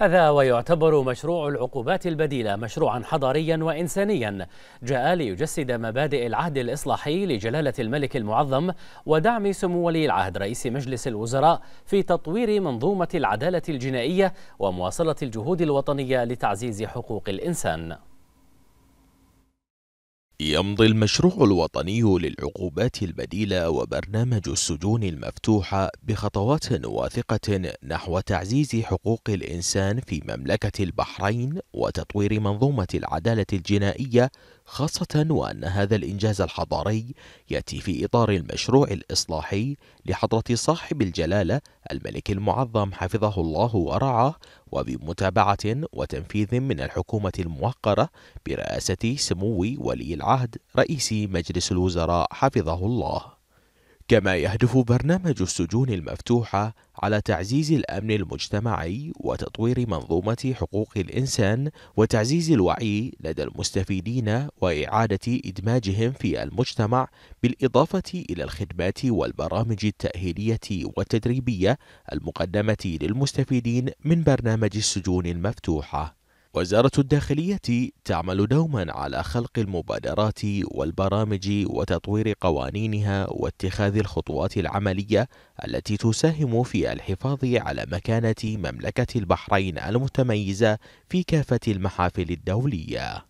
هذا ويعتبر مشروع العقوبات البديلة مشروعا حضاريا وإنسانيا جاء ليجسد مبادئ العهد الإصلاحي لجلالة الملك المعظم ودعم سمو ولي العهد رئيس مجلس الوزراء في تطوير منظومة العدالة الجنائية ومواصلة الجهود الوطنية لتعزيز حقوق الإنسان يمضي المشروع الوطني للعقوبات البديلة وبرنامج السجون المفتوحة بخطوات واثقة نحو تعزيز حقوق الإنسان في مملكة البحرين وتطوير منظومة العدالة الجنائية خاصة وأن هذا الإنجاز الحضاري يأتي في إطار المشروع الإصلاحي لحضرة صاحب الجلالة الملك المعظم حفظه الله ورعاه وبمتابعة وتنفيذ من الحكومة الموقرة برئاسة سمو ولي العهد رئيس مجلس الوزراء حفظه الله كما يهدف برنامج السجون المفتوحة على تعزيز الأمن المجتمعي وتطوير منظومة حقوق الإنسان وتعزيز الوعي لدى المستفيدين وإعادة إدماجهم في المجتمع بالإضافة إلى الخدمات والبرامج التأهيلية والتدريبية المقدمة للمستفيدين من برنامج السجون المفتوحة وزارة الداخلية تعمل دوما على خلق المبادرات والبرامج وتطوير قوانينها واتخاذ الخطوات العملية التي تساهم في الحفاظ على مكانة مملكة البحرين المتميزة في كافة المحافل الدولية.